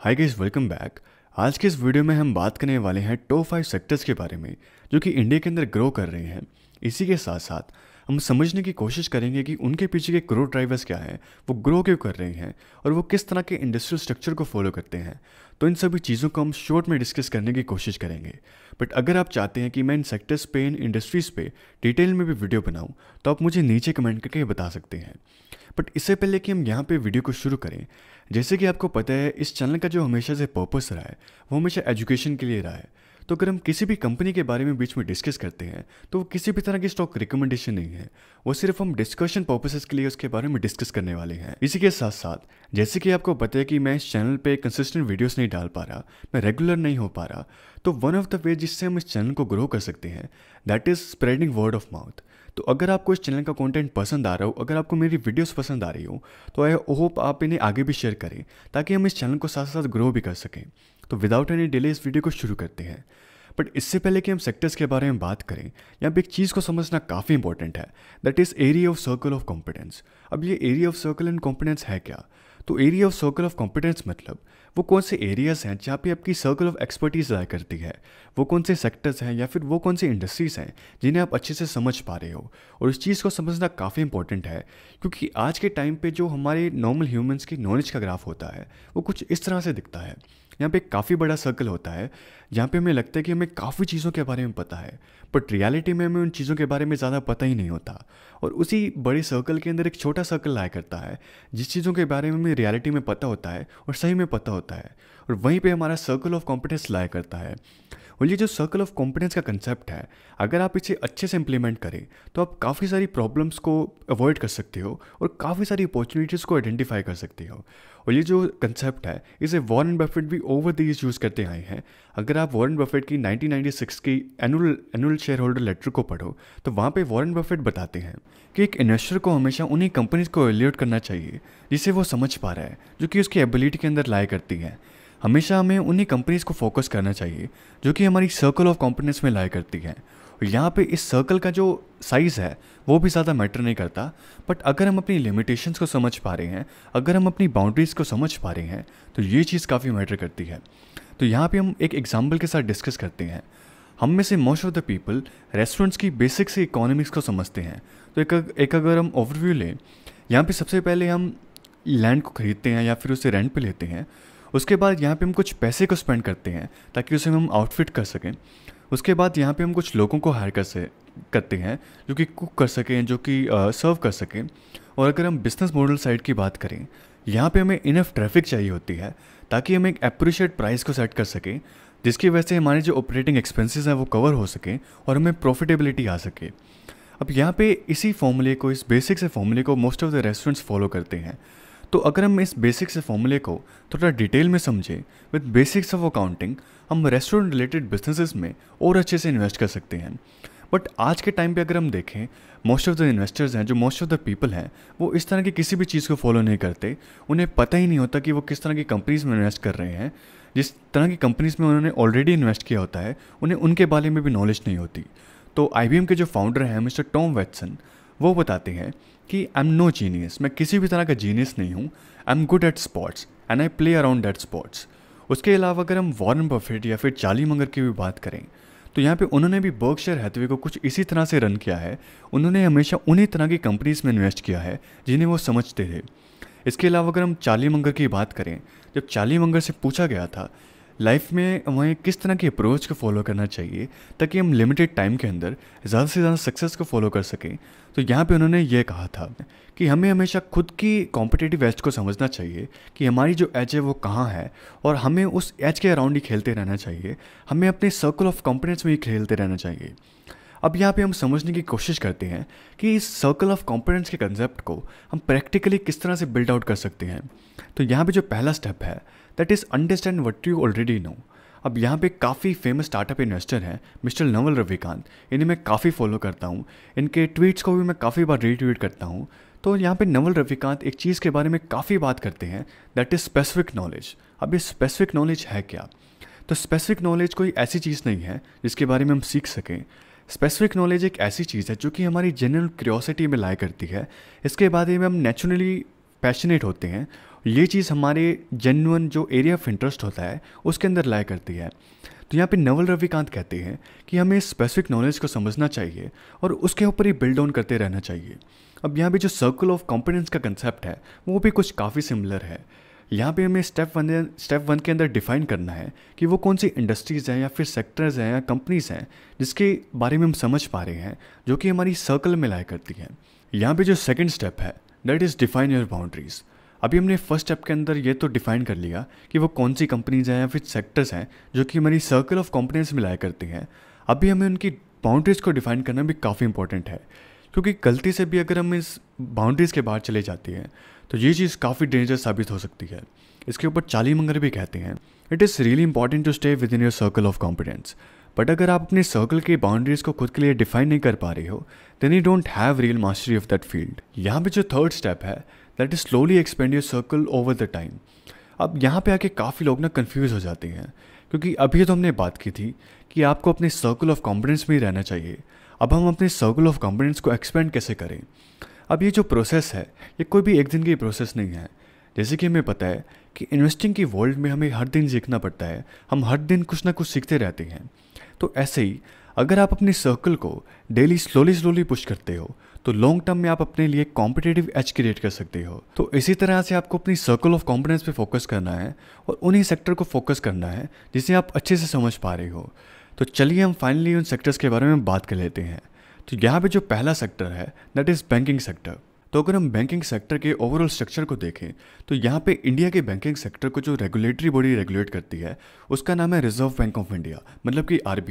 hi guys welcome back आज के इस वीडियो में हम बात करने वाले हैं टॉप फाइव सेक्टर्स के बारे में जो कि इंडिया के अंदर ग्रो कर रहे हैं इसी के साथ साथ हम समझने की कोशिश करेंगे कि उनके पीछे के ग्रो ड्राइवर्स क्या हैं वो ग्रो क्यों कर रहे हैं और वो किस तरह के इंडस्ट्रियल स्ट्रक्चर को फॉलो करते हैं तो इन सभी चीज़ों को हम शॉर्ट में डिस्कस करने की कोशिश करेंगे बट अगर आप चाहते हैं कि मैं इन सेक्टर्स पे इन इंडस्ट्रीज़ पे डिटेल में भी वीडियो बनाऊँ तो आप मुझे नीचे कमेंट करके बता सकते हैं बट इससे पहले कि हम यहाँ पे वीडियो को शुरू करें जैसे कि आपको पता है इस चैनल का जो हमेशा से पर्पस रहा है वो हमेशा एजुकेशन के लिए रहा है तो अगर हम किसी भी कंपनी के बारे में बीच में डिस्कस करते हैं तो वो किसी भी तरह की स्टॉक रिकमेंडेशन नहीं है वो सिर्फ हम डिस्कशन पर्पसेस के लिए उसके बारे में डिस्कस करने वाले हैं इसी के साथ साथ जैसे कि आपको पता है कि मैं इस चैनल पे कंसिस्टेंट वीडियोस नहीं डाल पा रहा मैं रेगुलर नहीं हो पा रहा तो वन ऑफ द वे जिससे हम इस चैनल को ग्रो कर सकते हैं that is spreading word of mouth तो अगर आपको इस चैनल का कंटेंट पसंद आ रहा हो अगर आपको मेरी वीडियोस पसंद आ रही हो तो आई होप आप इन्हें आगे भी शेयर करें ताकि हम इस चैनल को साथ साथ ग्रो भी कर सकें तो विदाउट एनी डिले इस वीडियो को शुरू करते हैं बट इससे पहले कि हम सेक्टर्स के बारे में बात करें यहाँ पर एक चीज़ को समझना काफ़ी इंपॉर्टेंट है that is area of circle of competence अब ये area of circle and competence है क्या तो area of circle of competence मतलब वो कौन से एरियाज़ हैं जहाँ पे आपकी सर्कल ऑफ एक्सपर्टीज़ लाया करती है वो कौन से सेक्टर्स हैं या फिर वो कौन से इंडस्ट्रीज़ हैं जिन्हें आप अच्छे से समझ पा रहे हो और इस चीज़ को समझना काफ़ी इंपॉर्टेंट है क्योंकि आज के टाइम पे जो हमारे नॉर्मल ह्यूमंस की नॉलेज का ग्राफ होता है वो कुछ इस तरह से दिखता है यहाँ पे काफ़ी बड़ा सर्कल होता है जहाँ पे हमें लगता है कि हमें काफ़ी चीज़ों के बारे में पता है बट रियलिटी में हमें उन चीज़ों के बारे में ज़्यादा पता ही नहीं होता और उसी बड़े सर्कल के अंदर एक छोटा सर्कल लाया करता है जिस चीज़ों के बारे में हमें रियलिटी में पता होता है और सही में पता होता है और वहीं पर हमारा सर्कल ऑफ कॉम्पिटेंस लाया करता है और ये जो सर्कल ऑफ कॉम्पिटेंस का कंसेप्ट है अगर आप इसे अच्छे से इम्प्लीमेंट करें तो आप काफ़ी सारी प्रॉब्लम्स को अवॉइड कर सकते हो और काफ़ी सारी अपॉर्चुनिटीज़ को आइडेंटिफाई कर सकते हो और ये जो कंसेप्ट है इसे वॉरेन बफेट भी ओवर द यूज़ करते आए हैं अगर आप वॉरेन बफेट की 1996 की annual annual shareholder letter को पढ़ो तो वहाँ पे वॉरेन बफेट बताते हैं कि एक इन्वेस्टर को हमेशा उन्हीं कंपनीज को एवल्यूट करना चाहिए जिसे वो समझ पा रहा है जो कि उसकी एबिलिटी के अंदर लाया करती है हमेशा हमें उन्हीं कंपनीज़ को फोकस करना चाहिए जो कि हमारी सर्कल ऑफ कॉम्पिटेंस में लाया करती हैं और यहाँ पे इस सर्कल का जो साइज़ है वो भी ज़्यादा मैटर नहीं करता बट अगर हम अपनी लिमिटेशंस को समझ पा रहे हैं अगर हम अपनी बाउंड्रीज़ को समझ पा रहे हैं तो ये चीज़ काफ़ी मैटर करती है तो यहाँ पे हम एक एग्जाम्पल के साथ डिस्कस करते हैं हम में से most of the people restaurants की बेसिक से इकोनॉमिक्स को समझते हैं तो एक एक अगर हम ओवरव्यू लें यहाँ पे सबसे पहले हम लैंड को खरीदते हैं या फिर उसे रेंट पे लेते हैं उसके बाद यहाँ पे हम कुछ पैसे को स्पेंड करते हैं ताकि उसे हम आउटफिट कर सकें उसके बाद यहाँ पे हम कुछ लोगों को हायर कर से करते हैं जो कि कुक कर सकें जो कि सर्व कर सकें और अगर हम बिज़नेस मॉडल साइड की बात करें यहाँ पे हमें इनफ ट्रैफिक चाहिए होती है ताकि हम एक अप्रिशिएट प्राइस को सेट कर सकें जिसकी वजह से हमारे जो ऑपरेटिंग एक्सपेंसेस हैं वो कवर हो सकें और हमें प्रॉफिटेबिलिटी आ सके अब यहाँ पे इसी फॉर्मूले को इस बेसिक से फॉर्मूले को most of the restaurants follow करते हैं तो अगर हम इस बेसिक्स से फॉर्मूले को थोड़ा डिटेल में समझें विद बेसिक्स ऑफ अकाउंटिंग हम रेस्टोरेंट रिलेटेड बिजनेसेस में और अच्छे से इन्वेस्ट कर सकते हैं बट आज के टाइम पे अगर हम देखें मोस्ट ऑफ़ द इन्वेस्टर्स हैं जो मोस्ट ऑफ़ द पीपल हैं वो इस तरह की किसी भी चीज़ को फॉलो नहीं करते उन्हें पता ही नहीं होता कि वो किस तरह की कंपनीज़ में इन्वेस्ट कर रहे हैं जिस तरह की कंपनीज़ में उन्होंने ऑलरेडी इन्वेस्ट किया होता है उन्हें उनके बारे में भी नॉलेज नहीं होती तो आई के जो फाउंडर हैं मिस्टर टॉम वेटसन वो बताते हैं कि आई एम नो जीनियस मैं किसी भी तरह का जीनियस नहीं हूँ I am good at sports and I play around at sports उसके अलावा अगर हम वॉरन बफेट या फिर चाली मंगर की भी बात करें तो यहाँ पे उन्होंने भी बर्कशर हैथवे को कुछ इसी तरह से रन किया है उन्होंने हमेशा उन्हीं तरह की कंपनीज में इन्वेस्ट किया है जिन्हें वो समझते थे इसके अलावा अगर हम चाली मंगर की बात करें जब चाली मंगर से पूछा गया था लाइफ में हमें किस तरह की अप्रोच को फॉलो करना चाहिए ताकि हम लिमिटेड टाइम के अंदर ज़्यादा से ज़्यादा सक्सेस को फॉलो कर सकें तो यहाँ पे उन्होंने ये कहा था कि हमें हमेशा खुद की कॉम्पिटेटिव एज को समझना चाहिए कि हमारी जो एज है वो कहाँ है और हमें उस एज के अराउंड ही खेलते रहना चाहिए हमें अपने सर्कल ऑफ कॉम्पिटेंस में ही खेलते रहना चाहिए अब यहाँ पे हम समझने की कोशिश करते हैं कि इस सर्कल ऑफ कॉम्पिटेंस के कंसेप्ट को हम प्रैक्टिकली किस तरह से बिल्ड आउट कर सकते हैं तो यहाँ पे जो पहला स्टेप है that is understand what you already know अब यहाँ पे काफ़ी फेमस स्टार्टअप इन्वेस्टर हैं मिस्टर नवल रविकांत इन्हें मैं काफ़ी फॉलो करता हूँ इनके ट्वीट्स को भी मैं काफ़ी बार रीट्वीट करता हूँ तो यहाँ पे नवल रविकांत एक चीज़ के बारे में काफ़ी बात करते हैं दैट इज़ स्पेसिफिक नॉलेज अब ये स्पेसिफिक नॉलेज है क्या तो स्पेसिफिक नॉलेज कोई ऐसी चीज़ नहीं है जिसके बारे में हम सीख सकें स्पेसिफिक नॉलेज एक ऐसी चीज़ है जो कि हमारी जनरल क्यूरोसिटी में लाया करती है इसके बारे में हम नेचुरली पैशनेट होते हैं ये चीज़ हमारे जेनुअन जो एरिया ऑफ इंटरेस्ट होता है उसके अंदर लाया करती है तो यहाँ पे नवल रविकांत कहते हैं कि हमें स्पेसिफिक नॉलेज को समझना चाहिए और उसके ऊपर ही बिल्ड ऑन करते रहना चाहिए अब यहाँ पे जो सर्कल ऑफ कॉम्पिटेंस का कंसेप्ट है वो भी कुछ काफ़ी सिमिलर है यहाँ पे हमें स्टेप वन स्टेप वन के अंदर डिफाइन करना है कि वो कौन सी इंडस्ट्रीज़ हैं या फिर सेक्टर्स हैं या कंपनीज़ हैं जिसके बारे में हम समझ पा रहे हैं जो कि हमारी सर्कल में लाया करती हैं यहाँ पे जो सेकंड स्टेप है that is define your boundaries अभी हमने फर्स्ट स्टेप के अंदर ये तो डिफाइन कर लिया कि वो कौन सी कंपनीज हैं या फिर सेक्टर्स हैं जो कि हमारी सर्कल ऑफ कंपनीज में लाया करती हैं अभी हमें उनकी बाउंड्रीज़ को डिफाइन करना भी काफ़ी इंपॉर्टेंट है क्योंकि गलती से भी अगर हम इस बाउंड्रीज़ के बाहर चले जाते हैं तो ये चीज़ काफ़ी डेंजर साबित हो सकती है इसके ऊपर चाली मंगर भी कहते हैं it is really important to stay within your circle of competence but अगर आप अपने सर्कल की बाउंड्रीज़ को खुद के लिए डिफाइन नहीं कर पा रहे हो then you don't have real mastery of that field यहाँ पे जो थर्ड स्टेप है that is slowly expand your circle over the time अब यहाँ पे आके काफ़ी लोग ना कन्फ्यूज़ हो जाते हैं क्योंकि अभी तो हमने बात की थी कि आपको अपने सर्कल ऑफ कॉम्पिडेंस में ही रहना चाहिए अब हम अपने सर्कल ऑफ कॉम्पिडेंस को एक्सपेंड कैसे करें अब ये जो प्रोसेस है ये कोई भी एक दिन की प्रोसेस नहीं है जैसे कि हमें पता है कि इन्वेस्टिंग की वर्ल्ड में हमें हर दिन सीखना पड़ता है हम हर दिन कुछ ना कुछ सीखते रहते हैं तो ऐसे ही अगर आप अपने सर्कल को डेली स्लोली स्लोली पुश करते हो तो लॉन्ग टर्म में आप अपने लिए कॉम्पिटेटिव एच क्रिएट कर सकते हो तो इसी तरह से आपको अपनी सर्कल ऑफ कॉम्पिटेंस पे फोकस करना है और उन्हीं सेक्टर को फोकस करना है जिसे आप अच्छे से समझ पा रहे हो तो चलिए हम फाइनली उन सेक्टर्स के बारे में बात कर लेते हैं तो यहाँ पे जो पहला सेक्टर है दैट इज़ बैंकिंग सेक्टर तो अगर हम बैंकिंग सेक्टर के ओवरऑल स्ट्रक्चर को देखें तो यहाँ पे इंडिया के बैंकिंग सेक्टर को जो रेगुलेटरी बॉडी रेगुलेट करती है उसका नाम है रिजर्व बैंक ऑफ इंडिया मतलब कि आर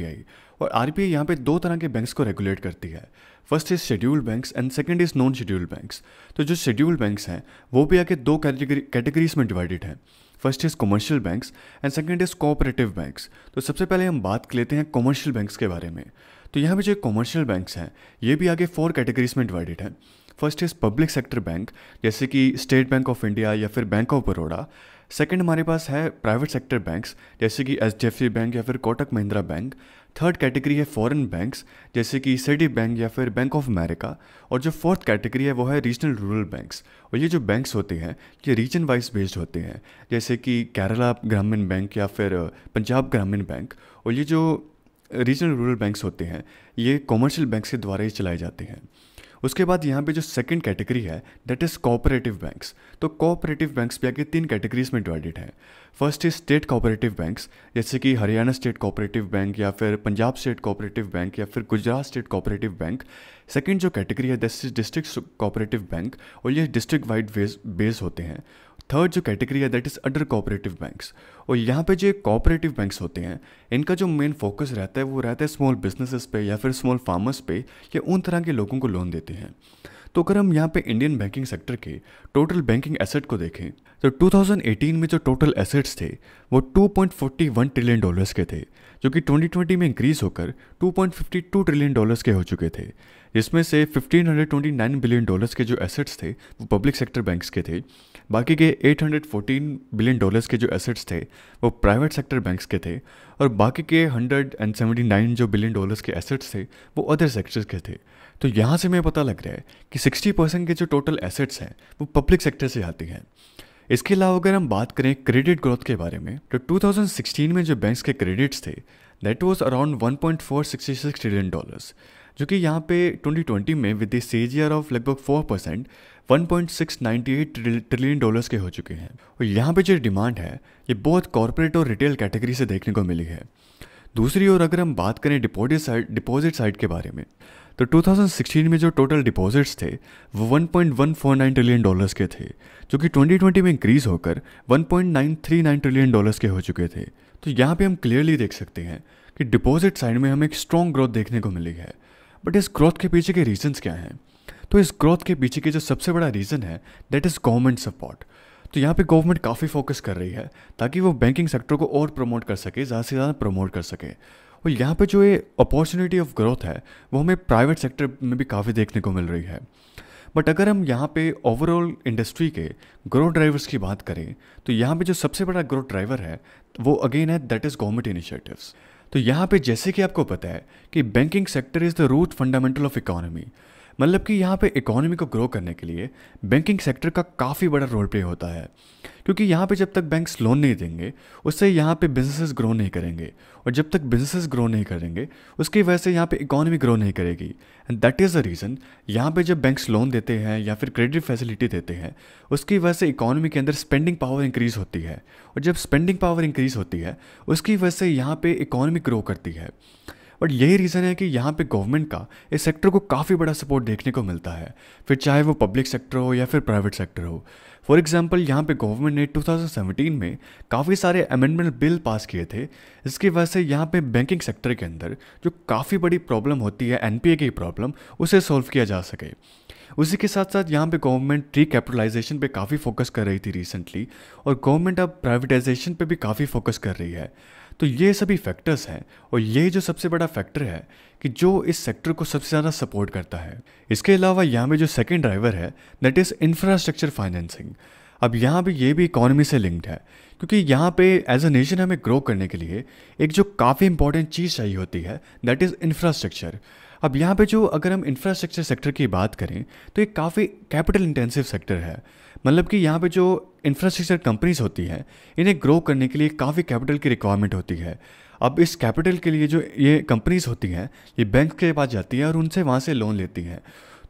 और आर बी यहाँ पे दो तरह के बैंक्स को रेगुलेट करती है first is scheduled banks and second is non scheduled banks तो जो शेड्यूल्ड बैंक्स हैं वो भी आके दो कैटेगरीज में डिवाइडेड हैं first is commercial banks and second is cooperative banks तो सबसे पहले हम बात लेते हैं कॉमर्शियल बैंक्स के बारे में तो यहाँ पे जो कॉमर्शियल बैंक्स हैं ये भी आगे फोर कैटेगरीज में डिवाइडेड हैं first is public sector bank जैसे कि स्टेट बैंक ऑफ इंडिया या फिर बैंक ऑफ बड़ौड़ा सेकेंड हमारे पास है प्राइवेट सेक्टर बैंक्स जैसे कि एच बैंक या फिर Kotak Mahindra bank third category है फॉरेन बैंक्स जैसे कि सिटी बैंक या फिर बैंक ऑफ अमेरिका और जो फोर्थ कैटेगरी है वो है रीजनल रूरल बैंक्स और ये जो बैंक्स होते हैं ये रीजन वाइज बेस्ड होते हैं जैसे कि केरला ग्रामीण बैंक या फिर पंजाब ग्रामीण बैंक और ये जो रीजनल रूरल बैंक्स होते हैं ये कॉमर्शियल बैंक्स के द्वारा ही चलाए जाते हैं उसके बाद यहाँ पे जो सेकंड कैटेगरी है दैट इज़ कोऑपरेटिव बैंक्स तो कोऑपरेटिव बैंक्स भी आगे तीन कैटेगरीज में डिवाइडेड है first is state cooperative banks जैसे कि हरियाणा स्टेट कोऑपरेटिव बैंक या फिर पंजाब स्टेट कोऑपरेटिव बैंक या फिर Gujarat state cooperative bank second जो कैटेगरी है that is district cooperative bank और ये डिस्ट्रिक्ट वाइड बेस होते हैं थर्ड जो कैटेगरी है that is under cooperative banks और यहाँ पे जो कोऑपरेटिव बैंक्स होते हैं इनका जो मेन फोकस रहता है वो रहता है स्मॉल बिजनेसेस पे या फिर स्मॉल फार्मर्स पे या उन तरह के लोगों को लोन देते हैं तो अगर हम यहाँ पे इंडियन बैंकिंग सेक्टर के टोटल बैंकिंग एसेट को देखें तो 2018 में जो टोटल एसेट्स थे वो 2.41 ट्रिलियन डॉलर्स के थे जो कि 2020 में इंक्रीज होकर 2.52 ट्रिलियन डॉलर्स के हो चुके थे जिसमें से 1529 बिलियन डॉलर्स के जो एसेट्स थे वो पब्लिक सेक्टर बैंक्स के थे बाकी के 814 बिलियन डॉलर्स के जो एसेट्स थे वो प्राइवेट सेक्टर बैंक्स के थे और बाकी के 179 जो बिलियन डॉलर्स के एसेट्स थे वो अदर सेक्टर्स के थे तो यहाँ से मैं पता लग रहा है कि 60 परसेंट के जो टोटल एसेट्स हैं वो पब्लिक सेक्टर से आती हैं इसके अलावा अगर हम बात करें क्रेडिट ग्रोथ के बारे में तो 2016 में जो बैंक्स के क्रेडिट्स थे that was around 1.466 trillion dollars जो कि यहाँ पे 2020 में विद सी ऑफ लगभग four percent one point six ninety eight trillion dollars के हो चुके हैं और यहाँ पे जो डिमांड है ये बहुत कॉरपोरेट और रिटेल कैटेगरी से देखने को मिली है दूसरी ओर अगर हम बात करें डिपॉजिट साइड डिपॉजिट साइड के बारे में तो 2016 में जो टोटल डिपॉजिट्स थे वो 1.149 ट्रिलियन डॉलर्स के थे जो कि 2020 में इंक्रीज होकर 1.939 ट्रिलियन डॉलर्स के हो चुके थे तो यहाँ पे हम क्लियरली देख सकते हैं कि डिपॉजिट साइड में हमें एक स्ट्रॉन्ग ग्रोथ देखने को मिली है बट इस ग्रोथ के पीछे के रीजंस क्या हैं तो इस ग्रोथ के पीछे के जो सबसे बड़ा रीज़न है दैट इज़ गवर्नमेंट सपोर्ट तो यहाँ पे गवर्नमेंट काफ़ी फोकस कर रही है ताकि वो बैंकिंग सेक्टर को और प्रमोट कर सके ज़्यादा से ज़्यादा प्रमोट कर सके और यहाँ पे जो ये अपॉर्चुनिटी ऑफ ग्रोथ है वो हमें प्राइवेट सेक्टर में भी काफ़ी देखने को मिल रही है बट अगर हम यहाँ पे ओवरऑल इंडस्ट्री के ग्रोथ ड्राइवर्स की बात करें तो यहाँ पे जो सबसे बड़ा ग्रोथ ड्राइवर है वो अगेन है दैट इज़ गवर्नमेंट इनिशिएटिव्स तो यहाँ पे जैसे कि आपको पता है कि banking sector is the root fundamental of economy मतलब कि यहाँ पे इकोनॉमी को ग्रो करने के लिए बैंकिंग सेक्टर का काफ़ी बड़ा रोल प्ले होता है क्योंकि यहाँ पे जब तक बैंक्स लोन नहीं देंगे उससे यहाँ पे बिजनेसेस ग्रो नहीं करेंगे और जब तक बिजनेसेस ग्रो नहीं करेंगे उसकी वजह से यहाँ पे इकॉनमी ग्रो नहीं करेगी and that is the reason यहाँ पे जब बैंक्स लोन देते हैं या फिर क्रेडिट फैसिलिटी देते हैं उसकी वजह से इकोनॉमी के अंदर स्पेंडिंग पावर इंक्रीज़ होती है और जब स्पेंडिंग पावर इंक्रीज़ होती है उसकी वजह से यहाँ पर इकॉनमी ग्रो करती है बट यही रीज़न है कि यहाँ पे गवर्नमेंट का इस सेक्टर को काफ़ी बड़ा सपोर्ट देखने को मिलता है फिर चाहे वो पब्लिक सेक्टर हो या फिर प्राइवेट सेक्टर हो फॉर एग्जाम्पल यहाँ पे गवर्नमेंट ने 2017 में काफ़ी सारे अमेंडमेंट बिल पास किए थे इसकी वजह से यहाँ पे बैंकिंग सेक्टर के अंदर जो काफ़ी बड़ी प्रॉब्लम होती है एन की प्रॉब्लम उसे सॉल्व किया जा सके उसी के साथ साथ यहाँ पे गवर्नमेंट री कैपिटलाइजेशन पर काफ़ी फोकस कर रही थी रिसेंटली और गवर्नमेंट अब प्राइवेटाइजेशन पे भी काफ़ी फोकस कर रही है तो ये सभी फैक्टर्स हैं और ये जो सबसे बड़ा फैक्टर है कि जो इस सेक्टर को सबसे ज़्यादा सपोर्ट करता है इसके अलावा यहाँ पे जो सेकेंड ड्राइवर है दैट इज़ इंफ्रास्ट्रक्चर फाइनेंसिंग अब यहाँ पे ये भी इकोनॉमी से लिंक्ड है क्योंकि यहाँ पे एज अ नेशन हमें ग्रो करने के लिए एक जो काफ़ी इंपॉर्टेंट चीज़ चाहिए होती है दैट इज़ इंफ्रास्ट्रक्चर अब यहाँ पे जो अगर हम इंफ्रास्ट्रक्चर सेक्टर की बात करें तो ये काफ़ी कैपिटल इंटेंसिव सेक्टर है मतलब कि यहाँ पे जो इंफ्रास्ट्रक्चर कंपनीज होती हैं इन्हें ग्रो करने के लिए काफ़ी कैपिटल की रिक्वायरमेंट होती है अब इस कैपिटल के लिए जो ये कंपनीज होती हैं ये बैंक के पास जाती है और उनसे वहाँ से लोन लेती हैं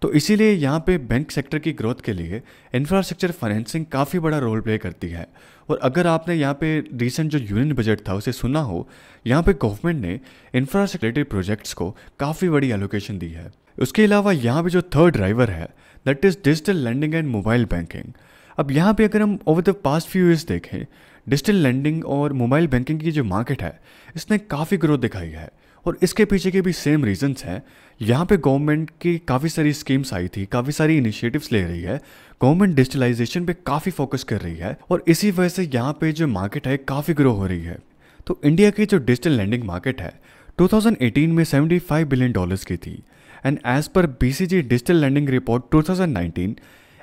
तो इसीलिए यहाँ पे बैंक सेक्टर की ग्रोथ के लिए इंफ्रास्ट्रक्चर फाइनेंसिंग काफ़ी बड़ा रोल प्ले करती है और अगर आपने यहाँ पे रिसेंट जो यूनियन बजट था उसे सुना हो यहाँ पे गवर्नमेंट ने इंफ्रास्ट्रक्चर प्रोजेक्ट्स को काफ़ी बड़ी एलोकेशन दी है उसके अलावा यहाँ पे जो थर्ड ड्राइवर है that is digital lending and mobile banking अब यहाँ पे अगर हम over the past few years देखें डिजिटल लैंडिंग और मोबाइल बैंकिंग की जो मार्केट है इसने काफ़ी ग्रोथ दिखाई है और इसके पीछे के भी सेम रीजंस हैं यहाँ पे गवर्नमेंट की काफ़ी सारी स्कीम्स आई थी काफ़ी सारी इनिशिएटिव्स ले रही है गवर्नमेंट डिजिटलाइजेशन पे काफ़ी फोकस कर रही है और इसी वजह से यहाँ पे जो मार्केट है काफ़ी ग्रो हो रही है तो इंडिया की जो डिजिटल लैंडिंग मार्केट है 2018 में 75 बिलियन डॉलर्स की थी and as per B digital lending report 2019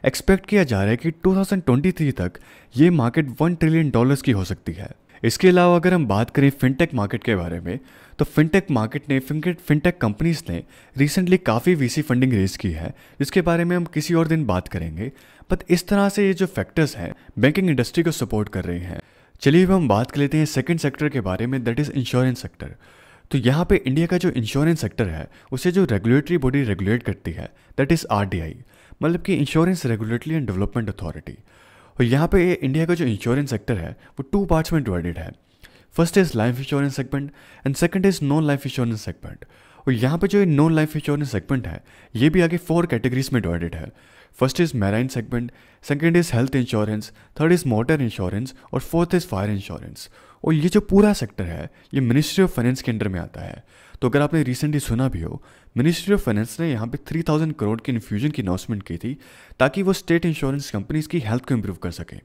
expect किया जा रहा है कि 2023 तक ये मार्केट 1 ट्रिलियन डॉलर्स की हो सकती है इसके अलावा अगर हम बात करें फिनटेक मार्केट के बारे में तो फिनटेक मार्केट ने फिनटेक फिनटेक कंपनीज ने रिसेंटली काफ़ी वीसी फंडिंग रेज की है जिसके बारे में हम किसी और दिन बात करेंगे बट इस तरह से ये जो फैक्टर्स हैं बैंकिंग इंडस्ट्री को सपोर्ट कर रहे हैं चलिए अब हम बात कर लेते हैं सेकेंड सेक्टर के बारे में दैट इज़ इंश्योरेंस सेक्टर तो यहाँ पे इंडिया का जो इंश्योरेंस सेक्टर है उसे जो रेगुलेटरी बॉडी रेगुलेट करती है दैट इज़ आर मतलब कि insurance regulatory and development authority और यहाँ पे इंडिया का जो इंश्योरेंस सेक्टर है वो टू पार्ट्स में डिवाइडेड है first is life insurance segment and second is non life insurance segment और यहाँ पे जो नॉन लाइफ इंश्योरेंस सेगमेंट है ये भी आगे फोर कैटेगरीज में डिवाइडेड है first is marine segment second is health insurance third is motor insurance और फोर्थ इज़ फायर इंश्योरेंस और ये जो पूरा सेक्टर है ये मिनिस्ट्री ऑफ फाइनेंस के अंडर में आता है तो अगर आपने रिसेंटली सुना भी हो मिनिस्ट्री ऑफ फाइनेंस ने यहाँ पे 3000 करोड़ के इन्फ्यूजन की अनाउंसमेंट की थी ताकि वो स्टेट इंश्योरेंस कंपनीज की हेल्थ को इम्प्रूव कर सके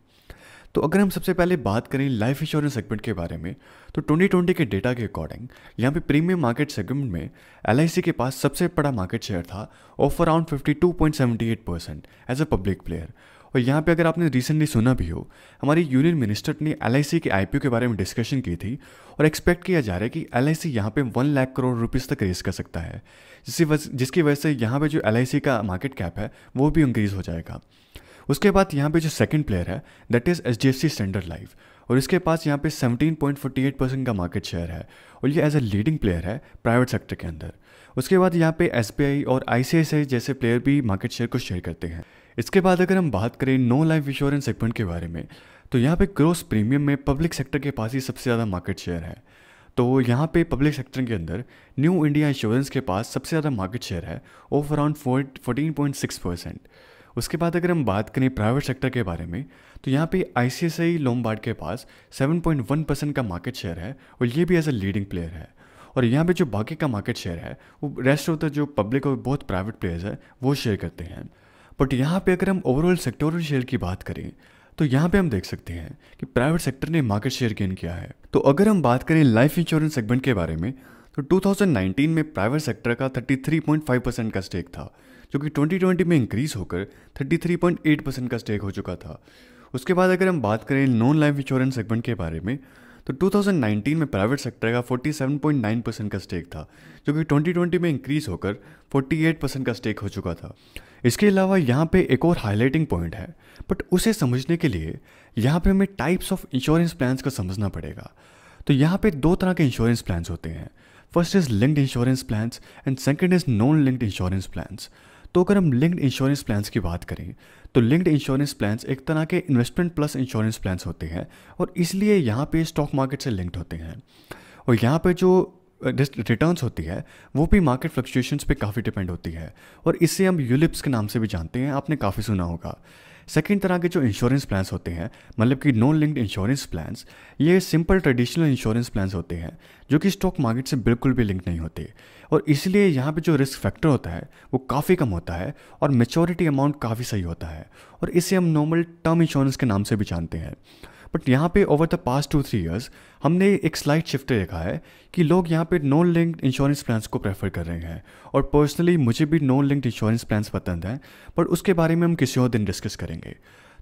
तो अगर हम सबसे पहले बात करें लाइफ इंश्योरेंस सेगमेंट के बारे में तो 2020 के डेटा के अकॉर्डिंग यहाँ पे प्रीमियम मार्केट सेगमेंट में एल के पास सबसे बड़ा मार्केट शेयर था of around fifty two point seventy eight percent as a public player और यहाँ पे अगर आपने रिसेंटली सुना भी हो हमारी यूनियन मिनिस्टर ने एल के आई के बारे में डिस्कशन की थी और एक्सपेक्ट किया जा रहा है कि एल आई सी यहाँ पर वन लाख करोड़ रुपीज़ तक रेस कर सकता है जिसकी वजह जिसकी वजह से यहाँ पर जो एल का मार्केट कैप है वो भी इंक्रीज़ हो जाएगा उसके बाद यहाँ पे जो सेकंड प्लेयर है that is H D F C standard life और इसके पास यहाँ पे 17.48 परसेंट का मार्केट शेयर है और ये एज ए लीडिंग प्लेयर है प्राइवेट सेक्टर के अंदर उसके बाद यहाँ पे एस और आई जैसे प्लेयर भी मार्केट शेयर को शेयर करते हैं इसके बाद अगर हम बात करें नो लाइफ इंश्योरेंस सेगमेंट के बारे में तो यहाँ पे ग्रोस प्रीमियम में पब्लिक सेक्टर के पास ही सबसे ज़्यादा मार्केट शेयर है तो यहाँ पे पब्लिक सेक्टर के अंदर न्यू इंडिया इंश्योरेंस के पास सबसे ज़्यादा मार्केट शेयर है of around fourteen point six percent उसके बाद अगर हम बात करें प्राइवेट सेक्टर के बारे में तो यहाँ पे आई सी एस लोमबार्ड के पास वन परसेंट का मार्केट शेयर है और ये भी एज अ लीडिंग प्लेयर है और यहाँ पे जो बाकी का मार्केट शेयर है वो रेस्ट ऑफ द जो पब्लिक और बहुत प्राइवेट प्लेयर्स है वो शेयर करते हैं बट यहाँ पे अगर हम ओवरऑल सेक्टोरल शेयर की बात करें तो यहाँ पे हम देख सकते हैं कि प्राइवेट सेक्टर ने मार्केट शेयर गेन किया है तो अगर हम बात करें लाइफ इंश्योरेंस सेगमेंट के बारे में तो 2019 में प्राइवेट सेक्टर का 33.5 परसेंट का स्टेक था जो कि 2020 में इंक्रीज होकर 33.8 परसेंट का स्टेक हो चुका था उसके बाद अगर हम बात करें नॉन लाइफ इंश्योरेंस सेगमेंट के बारे में तो 2019 में प्राइवेट सेक्टर का 47.9 परसेंट का स्टेक था जो कि 2020 में इंक्रीज होकर 48 परसेंट का स्टेक हो चुका था इसके अलावा यहाँ पे एक और हाईलाइटिंग पॉइंट है बट उसे समझने के लिए यहाँ पे हमें टाइप्स ऑफ इंश्योरेंस प्लान्स को समझना पड़ेगा तो यहाँ पे दो तरह के इंश्योरेंस प्लान्स होते हैं first is linked insurance plans and second is non linked insurance plans तो अगर हम लिंक्ड इंश्योरेंस प्लान्स की बात करें तो लिंक्ड इंश्योरेंस प्लान्स एक तरह के इन्वेस्टमेंट प्लस इंश्योरेंस प्लान्स होते हैं और इसलिए यहाँ पे स्टॉक मार्केट से लिंक्ड होते हैं और यहाँ पे जो रिटर्न्स होती है वो भी मार्केट फ्लक्चुएशंस पे काफ़ी डिपेंड होती है और इससे हम यूलिप्स के नाम से भी जानते हैं आपने काफ़ी सुना होगा सेकेंड तरह के जो इंश्योरेंस प्लान्स होते हैं मतलब कि नॉन लिंक्ड इंश्योरेंस प्लान्स ये सिंपल ट्रेडिशनल इंश्योरेंस प्लान्स होते हैं जो कि स्टॉक मार्केट से बिल्कुल भी लिंक नहीं होते और इसलिए यहाँ पे जो रिस्क फैक्टर होता है वो काफ़ी कम होता है और मेचोरिटी अमाउंट काफ़ी सही होता है और इसे हम नॉर्मल टर्म इंश्योरेंस के नाम से भी जानते हैं बट यहाँ पे over the past two three years हमने एक स्लाइड शिफ्ट देखा है कि लोग यहाँ पे नॉन लिंक्ड इंश्योरेंस प्लान्स को प्रेफर कर रहे हैं और पर्सनली मुझे भी नॉन लिंक्ड इंश्योरेंस प्लान्स पसंद हैं पर उसके बारे में हम किसी और दिन डिस्कस करेंगे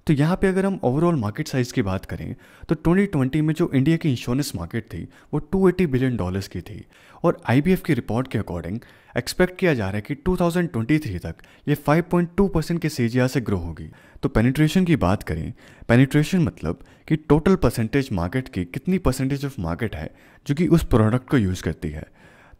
तो यहाँ पे अगर हम ओवरऑल मार्केट साइज़ की बात करें तो 2020 में जो इंडिया की इंश्योरेंस मार्केट थी वो 280 बिलियन डॉलर्स की थी और आई की रिपोर्ट के अकॉर्डिंग एक्सपेक्ट किया जा रहा है कि 2023 तक ये 5.2 परसेंट के सी से ग्रो होगी तो पेनिट्रेशन की बात करें पेनिट्रेशन मतलब कि टोटल परसेंटेज मार्केट की कितनी परसेंटेज ऑफ मार्केट है जो कि उस प्रोडक्ट को यूज़ करती है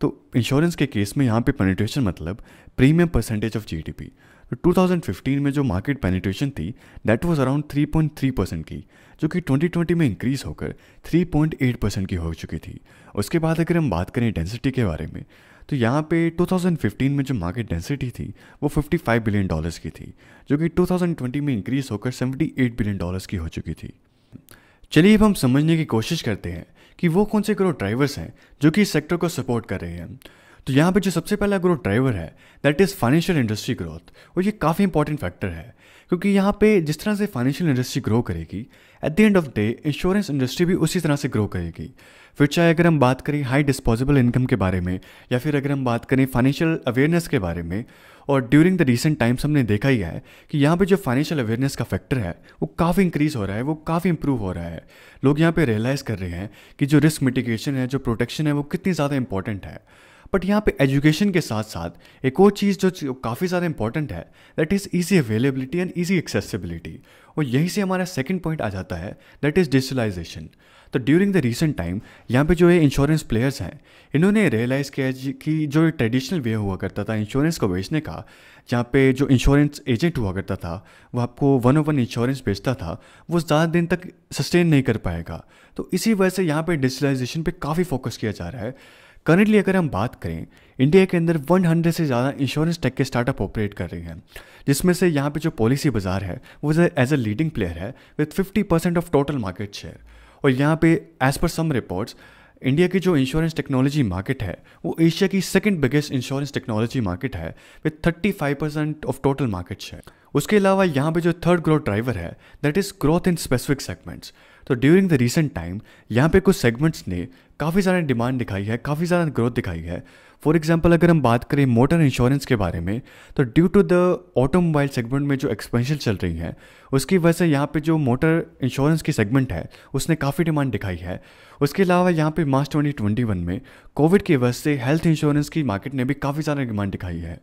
तो इंश्योरेंस के केस में यहाँ पे पेनिट्रेशन मतलब प्रीमियम परसेंटेज ऑफ जीडीपी तो 2015 में जो मार्केट पेनिट्रेशन थी दैट वाज अराउंड 3.3 परसेंट की जो कि 2020 में इंक्रीज़ होकर 3.8 परसेंट की हो चुकी थी उसके बाद अगर हम बात करें डेंसिटी के बारे में तो यहाँ पे 2015 में जो मार्केट डेंसिटी थी वो 55 बिलियन डॉलर्स की थी जो कि 2020 में इंक्रीज़ होकर 78 बिलियन डॉलर्स की हो चुकी थी चलिए अब हम समझने की कोशिश करते हैं कि वो कौन से ग्रोथ ड्राइवर्स हैं जो कि इस सेक्टर को सपोर्ट कर रहे हैं तो यहाँ पे जो सबसे पहला ग्रोथ ड्राइवर है that is financial industry growth और ये काफ़ी इंपॉर्टेंट फैक्टर है क्योंकि यहाँ पे जिस तरह से फाइनेंशियल इंडस्ट्री ग्रो करेगी at the end of day insurance industry भी उसी तरह से ग्रो करेगी फिर चाहे अगर हम बात करें हाई डिस्पोजेबल इनकम के बारे में या फिर अगर हम बात करें फाइनेंशियल अवेयरनेस के बारे में और ड्यूरिंग द रिसेंट टाइम्स हमने देखा ही है कि यहाँ पे जो फाइनेंशियल अवेयरनेस का फैक्टर है वो काफ़ी इंक्रीज़ हो रहा है वो काफ़ी इंप्रूव हो रहा है लोग यहाँ पे रियलाइज़ कर रहे हैं कि जो रिस्क मिटिगेशन है जो प्रोटेक्शन है वो कितनी ज़्यादा इंपॉर्टेंट है बट यहाँ पे एजुकेशन के साथ साथ एक और चीज़ जो काफ़ी ज़्यादा इंपॉर्टेंट है that is easy availability and easy accessibility और यहीं से हमारा सेकेंड पॉइंट आ जाता है दैट इज़ डिजिटलाइजेशन तो ड्यूरिंग द रिसेंट टाइम यहाँ पे जो ये इंश्योरेंस प्लेयर्स हैं इन्होंने रियलाइज़ किया कि जो ट्रेडिशनल वे हुआ करता था इंश्योरेंस को बेचने का जहाँ पे जो इंश्योरेंस एजेंट हुआ करता था वो आपको वन ओ वन इंश्योरेंस बेचता था वो ज़्यादा दिन तक सस्टेन नहीं कर पाएगा तो इसी वजह से यहाँ पे डिजिटलाइजेशन पे काफ़ी फोकस किया जा रहा है करंटली अगर हम बात करें इंडिया के अंदर 100 से ज़्यादा इंश्योरेंस टेक के स्टार्टअप ऑपरेट कर रही हैं जिसमें से यहाँ पे जो पॉलिसी बाजार है वो एज अ लीडिंग प्लेयर है with 50 percent of total market share और यहाँ पे एज़ पर सम रिपोर्ट्स इंडिया की जो इंश्योरेंस टेक्नोलॉजी मार्केट है वो एशिया की second biggest insurance technology market है with five percent of total market share उसके अलावा यहाँ पे जो थर्ड ग्रोथ ड्राइवर है that is growth in specific segments तो ड्यूरिंग द रिसेंट टाइम यहाँ पे कुछ सेगमेंट्स ने काफ़ी सारा डिमांड दिखाई है काफ़ी सारा ग्रोथ दिखाई है फॉर एग्जाम्पल अगर हम बात करें मोटर इंश्योरेंस के बारे में तो due to the automobile segment में जो एक्सपेंशन चल रही है उसकी वजह से यहाँ पे जो मोटर इंश्योरेंस की सेगमेंट है उसने काफ़ी डिमांड दिखाई है उसके अलावा यहाँ पे मार्च 2021 में कोविड की वजह से हेल्थ इंश्योरेंस की मार्केट ने भी काफ़ी सारा डिमांड दिखाई है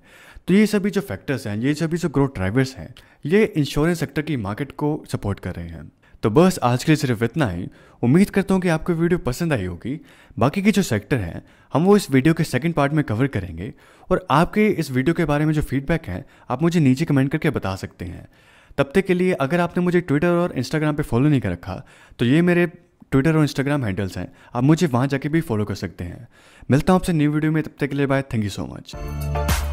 तो ये सभी जो फैक्टर्स हैं ये सभी जो ग्रोथ ड्राइवर्स हैं ये इंश्योरेंस सेक्टर की मार्केट को सपोर्ट कर रहे हैं तो बस आज के लिए सिर्फ इतना ही उम्मीद करता हूँ कि आपको वीडियो पसंद आई होगी बाकी के जो सेक्टर हैं हम वो इस वीडियो के सेकंड पार्ट में कवर करेंगे और आपके इस वीडियो के बारे में जो फीडबैक है आप मुझे नीचे कमेंट करके बता सकते हैं तब तक के लिए अगर आपने मुझे ट्विटर और इंस्टाग्राम पर फॉलो नहीं कर रखा तो ये मेरे ट्विटर और इंस्टाग्राम हैंडल्स हैं आप मुझे वहाँ जाके भी फॉलो कर सकते हैं मिलता हूँ आपसे न्यू वीडियो में तब तक के लिए bye thank you so much